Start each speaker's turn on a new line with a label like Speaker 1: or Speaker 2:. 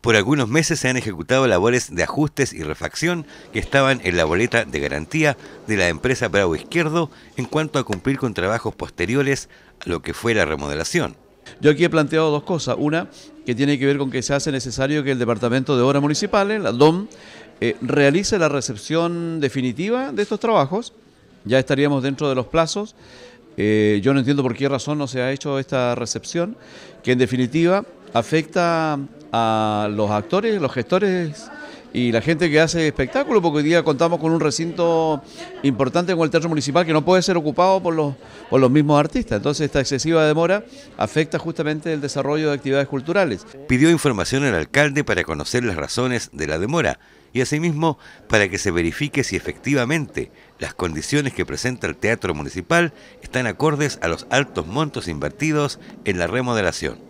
Speaker 1: por algunos meses se han ejecutado labores de ajustes y refacción que estaban en la boleta de garantía de la empresa Bravo Izquierdo en cuanto a cumplir con trabajos posteriores
Speaker 2: a lo que fue la remodelación. Yo aquí he planteado dos cosas. Una, que tiene que ver con que se hace necesario que el Departamento de Obras Municipales, la DOM, eh, realice la recepción definitiva de estos trabajos. Ya estaríamos dentro de los plazos. Eh, yo no entiendo por qué razón no se ha hecho esta recepción, que en definitiva afecta a los actores, los gestores y la gente que hace espectáculo, porque hoy día contamos con un recinto importante como el Teatro Municipal que no puede ser ocupado por los, por los mismos artistas. Entonces esta excesiva demora afecta justamente el desarrollo de actividades culturales. Pidió
Speaker 1: información al alcalde para conocer las razones de la demora y asimismo para que se verifique si efectivamente las condiciones que presenta el Teatro Municipal están acordes a los altos montos invertidos en la remodelación.